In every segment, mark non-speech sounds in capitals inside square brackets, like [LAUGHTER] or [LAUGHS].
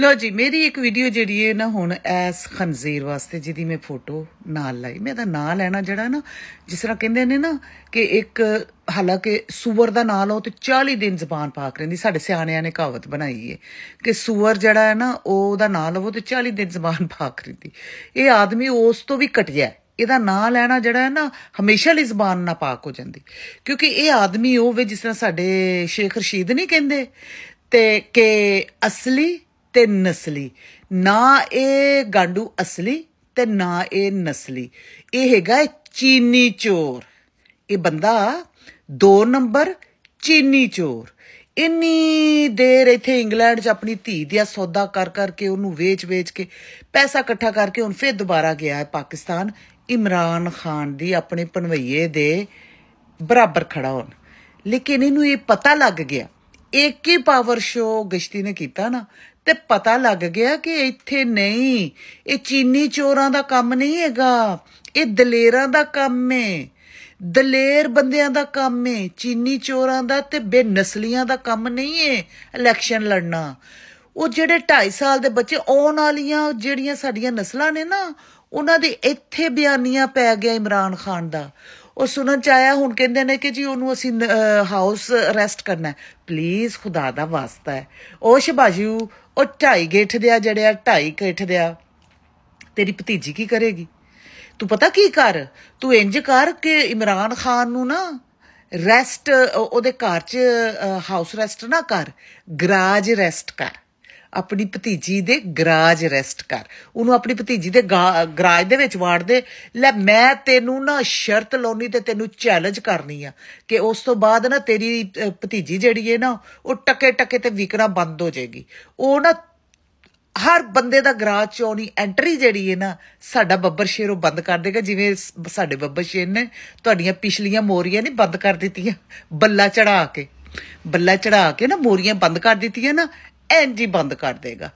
ਲੋ ਜੀ ਮੇਰੀ ਇੱਕ ਵੀਡੀਓ ਜਿਹੜੀ ਹੈ ਨਾ ਹੁਣ ਐਸ ਖੰਜ਼ੀਰ ਵਾਸਤੇ ਜਿਹਦੀ ਮੈਂ ਫੋਟੋ ਨਾਲ ਲਾਈ ਮੈਂ ਤਾਂ ਨਾਂ ਲੈਣਾ ਜਿਹੜਾ ਨਾ ਜਿਸ ਤਰ੍ਹਾਂ ਕਹਿੰਦੇ ਨੇ ਨਾ ਕਿ ਇੱਕ ਹਾਲਾਂਕਿ ਸੂਰ ਦਾ ਨਾਂ ਲਓ ਤੇ 40 ਦਿਨ ਜ਼ਬਾਨ ਪਾਕ ਰਹਿੰਦੀ ਸਾਡੇ ਸਿਆਣਿਆਂ ਨੇ ਕਹਾਵਤ ਬਣਾਈ ਹੈ ਕਿ ਸੂਰ ਜਿਹੜਾ ਹੈ ਨਾ ਉਹਦਾ ਨਾਂ ਲਵੋ ਤੇ 40 ਦਿਨ ਜ਼ਬਾਨ [LAUGHS] ਪਾਕ ਰਹਿੰਦੀ ਇਹ ਆਦਮੀ ਉਸ ਤੋਂ ਵੀ ਘਟਿਆ ਇਹਦਾ ਨਾਂ ਲੈਣਾ ਜਿਹੜਾ ਹੈ ਨਾ ਹਮੇਸ਼ਾ ਲਈ ਜ਼ਬਾਨ ਨਾ ਪਾਕ ਹੋ ਜਾਂਦੀ ਕਿਉਂਕਿ ਇਹ ਆਦਮੀ ਉਹ ਵੇ ਜਿਸ ਤਰ੍ਹਾਂ ਸਾਡੇ ਸ਼ੇਖ ਰਸ਼ੀਦ ਨਹੀਂ ਕਹਿੰਦੇ ਤੇ ਕਿ ਅਸਲੀ ਤੇ ਨਸਲੀ ਨਾ ਇਹ ਗਾਂਡੂ ਅਸਲੀ ਤੇ ਨਾ ਇਹ ਨਸਲੀ ਇਹ ਹੈਗਾ ਚੀਨੀ ਚੋਰ ਇਹ ਬੰਦਾ 2 ਨੰਬਰ ਚੀਨੀ ਚੋਰ ਇੰਨੀ ਦੇਰ ਇੱਥੇ ਇੰਗਲੈਂਡ 'ਚ ਆਪਣੀ ਧੀ ਦਾ ਸੌਦਾ ਕਰ ਕਰਕੇ ਉਹਨੂੰ ਵੇਚ-ਵੇਚ ਕੇ ਪੈਸਾ ਇਕੱਠਾ ਕਰਕੇ ਹੁਣ ਫੇਰ ਦੁਬਾਰਾ ਗਿਆ ਹੈ ਪਾਕਿਸਤਾਨ ਇਮਰਾਨ ਖਾਨ ਦੀ ਆਪਣੇ ਪਨਵਈਏ ਦੇ ਬਰਾਬਰ ਖੜਾ ਹੋਣ ਲੇਕਿਨ ਇਹਨੂੰ ਇਹ ਪਤਾ ਲੱਗ ਗਿਆ ਇੱਕ ਹੀ ਪਾਵਰ ਸ਼ੋ ਗਸ਼ਤੀ ਨੇ ਕੀਤਾ ਨਾ ਤੇ ਪਤਾ ਲੱਗ ਗਿਆ ਕਿ ਇੱਥੇ ਨਹੀਂ ਇਹ ਚੀਨੀ ਚੋਰਾਂ ਦਾ ਕੰਮ ਨਹੀਂ ਹੈਗਾ ਇਹ ਦਲੇਰਾਂ ਦਾ ਕੰਮ ਹੈ ਦਲੇਰ ਬੰਦਿਆਂ ਦਾ ਕੰਮ ਹੈ ਚੀਨੀ ਚੋਰਾਂ ਦਾ ਤੇ ਬੇਨਸਲੀਆਂ ਦਾ ਕੰਮ ਨਹੀਂ ਹੈ ਇਲੈਕਸ਼ਨ ਲੜਨਾ ਉਹ ਜਿਹੜੇ 2.5 ਸਾਲ ਦੇ ਬੱਚੇ ਆਉਣ ਵਾਲੀਆਂ ਜਿਹੜੀਆਂ ਸਾਡੀਆਂ ਨਸਲਾਂ ਨੇ ਨਾ ਉਹਨਾਂ ਦੇ ਇੱਥੇ ਬਿਆਨੀਆਂ ਪੈ ਗਿਆ ਇਮਰਾਨ ਖਾਨ ਦਾ ਉਹ ਸੁਣਨ ਚ ਆਇਆ ਹੁਣ ਕਹਿੰਦੇ ਨੇ ਕਿ ਜੀ ਉਹਨੂੰ ਅਸੀਂ ਹਾਊਸ ਅਰੈਸਟ ਕਰਨਾ ਹੈ ਪਲੀਜ਼ ਖੁਦਾ ਦਾ ਵਾਸਤਾ ਹੈ ਉਹ ਸ਼ਬਾਜੂ ਉਹ ਢਾਈ ਗੇਠ ਦੇ ਆ ਜਿਹੜਿਆ ਢਾਈ ਗੇਠ ਦੇ ਆ ਤੇਰੀ ਭਤੀਜੀ ਕੀ ਕਰੇਗੀ ਤੂੰ ਪਤਾ ਕੀ ਕਰ ਤੂੰ ਇੰਜ ਕਰ ਕਿ ਇਮਰਾਨ ਖਾਨ ਨੂੰ ਨਾ ਰੈਸਟ ਉਹਦੇ ਘਰ 'ਚ ਹਾਊਸ ਰੈਸਟ ਨਾ ਕਰ ਗਰਾਜ ਰੈਸਟ ਕਰ ਆਪਣੀ ਭਤੀਜੀ ਦੇ ਗਰਾਜ ਰੈਸਟ ਕਰ ਉਹਨੂੰ ਆਪਣੀ ਭਤੀਜੀ ਦੇ ਗਰਾਜ ਦੇ ਵਿੱਚ ਵਾੜ ਦੇ ਲੈ ਮੈਂ ਤੈਨੂੰ ਨਾ ਸ਼ਰਤ ਲਾਉਣੀ ਤੇ ਤੈਨੂੰ ਚੈਲੰਜ ਕਰਨੀ ਆ ਕਿ ਉਸ ਤੋਂ ਬਾਅਦ ਨਾ ਤੇਰੀ ਭਤੀਜੀ ਜਿਹੜੀ ਹੈ ਨਾ ਉਹ ਟਕੇ ਟਕੇ ਤੇ ਵਿਕਣਾ ਬੰਦ ਹੋ ਜਾਏਗੀ ਉਹ ਨਾ ਹਰ ਬੰਦੇ ਦਾ ਗਰਾਜ ਚ ਆਉਣੀ ਐਂਟਰੀ ਜਿਹੜੀ ਹੈ ਨਾ ਸਾਡਾ ਬੱਬਰ ਸ਼ੇਰ ਉਹ ਬੰਦ ਕਰ ਦੇਗਾ ਜਿਵੇਂ ਸਾਡੇ ਬੱਬਰ ਸ਼ੇਰ ਨੇ ਤੁਹਾਡੀਆਂ ਪਿਛਲੀਆਂ ਮੋਰੀਆਂ ਨਹੀਂ ਬੰਦ ਕਰ ਦਿੱਤੀਆਂ ਬੱਲਾ ਚੜਾ ਕੇ ਬੱਲਾ ਚੜਾ ਕੇ ਨਾ ਮੋਰੀਆਂ ਬੰਦ ਕਰ ਦਿੱਤੀਆਂ ਨਾ ਇੰਜ ਹੀ ਬੰਦ ਕਰ ਦੇਗਾ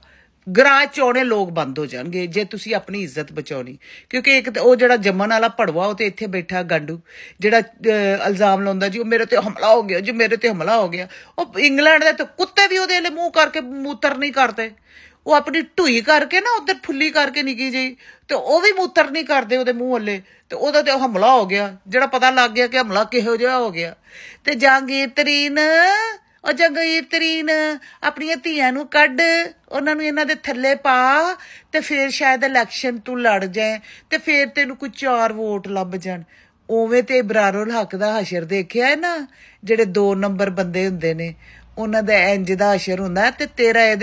ਗਰਾਂ ਚੋਣੇ ਲੋਕ ਬੰਦ ਹੋ ਜਾਣਗੇ ਜੇ ਤੁਸੀਂ ਆਪਣੀ ਇੱਜ਼ਤ ਬਚਾਉਣੀ ਕਿਉਂਕਿ ਇੱਕ ਉਹ ਜਿਹੜਾ ਜੰਮਣ ਵਾਲਾ ਪੜਵਾ ਉਹ ਤੇ ਇੱਥੇ ਬੈਠਾ ਗੰਡੂ ਜਿਹੜਾ ਇਲਜ਼ਾਮ ਲਾਉਂਦਾ ਜੀ ਉਹ ਮੇਰੇ ਤੇ ਹਮਲਾ ਹੋ ਗਿਆ ਜੀ ਮੇਰੇ ਤੇ ਹਮਲਾ ਹੋ ਗਿਆ ਉਹ ਇੰਗਲੈਂਡ ਦੇ ਤੇ ਕੁੱਤੇ ਵੀ ਉਹਦੇ ਲਈ ਮੂੰਹ ਕਰਕੇ ਮੂਤਰ ਨਹੀਂ ਕਰਦੇ ਉਹ ਆਪਣੀ ਢੂਈ ਕਰਕੇ ਨਾ ਉਧਰ ਫੁੱਲੀ ਕਰਕੇ ਨਿਕੀ ਜੀ ਤੇ ਉਹ ਵੀ ਮੂਤਰ ਨਹੀਂ ਕਰਦੇ ਉਹਦੇ ਮੂੰਹ ਵੱਲੇ ਤੇ ਉਹਦਾ ਤੇ ਹਮਲਾ ਹੋ ਗਿਆ ਜਿਹੜਾ ਪਤਾ ਲੱਗ ਗਿਆ ਕਿ ਹਮਲਾ ਕਿਹੋ ਜਿਹਾ ਹੋ ਗਿਆ ਤੇ ਜਾਂਗੀਰ ਤਰੀਨ ਉਹ ਜੰਗੀਰ ਤਰੀਨ ਆਪਣੀਆਂ ਧੀਆਂ ਨੂੰ ਕੱਢ ਉਹਨਾਂ ਨੂੰ ਇਹਨਾਂ ਦੇ ਥੱਲੇ ਪਾ ਤੇ ਫਿਰ ਸ਼ਾਇਦ ਇਲੈਕਸ਼ਨ ਤੂੰ ਲੜ ਜਾਏ ਤੇ ਫਿਰ ਤੈਨੂੰ ਕੋਈ ਚਾਰ ਵੋਟ ਲੱਭ ਜਾਣ ਉਵੇਂ ਤੇ ਬਰਾਰੁਲ ਹੱਕ ਦਾ ਹਸ਼ਰ ਦੇਖਿਆ ਹੈ ਨਾ ਜਿਹੜੇ 2 ਨੰਬਰ ਬੰਦੇ ਹੁੰਦੇ ਨੇ ਉਹਨਾਂ ਦਾ ਇੰਜ ਦਾ ਹਸ਼ਰ ਹੁੰਦਾ ਤੇ ਤੇਰਾ ਇਹਦੇ